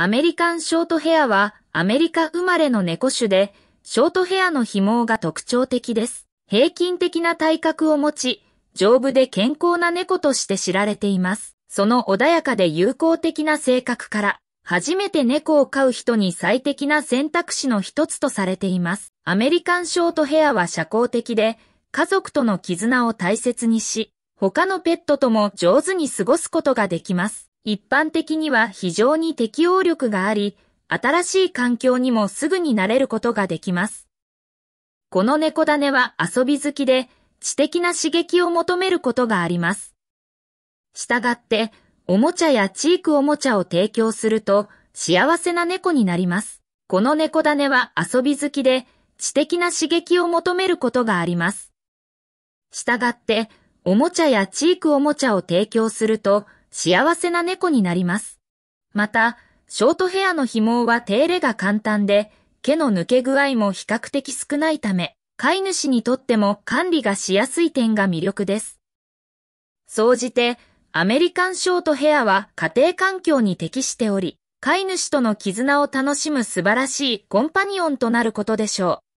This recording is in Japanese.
アメリカンショートヘアはアメリカ生まれの猫種で、ショートヘアの紐が特徴的です。平均的な体格を持ち、丈夫で健康な猫として知られています。その穏やかで友好的な性格から、初めて猫を飼う人に最適な選択肢の一つとされています。アメリカンショートヘアは社交的で、家族との絆を大切にし、他のペットとも上手に過ごすことができます。一般的には非常に適応力があり、新しい環境にもすぐに慣れることができます。この猫種は遊び好きで、知的な刺激を求めることがあります。したがって、おもちゃやチークおもちゃを提供すると、幸せな猫になります。この猫種は遊び好きで、知的な刺激を求めることがあります。したがって、おもちゃやチークおもちゃを提供すると、幸せな猫になります。また、ショートヘアの紐は手入れが簡単で、毛の抜け具合も比較的少ないため、飼い主にとっても管理がしやすい点が魅力です。総じて、アメリカンショートヘアは家庭環境に適しており、飼い主との絆を楽しむ素晴らしいコンパニオンとなることでしょう。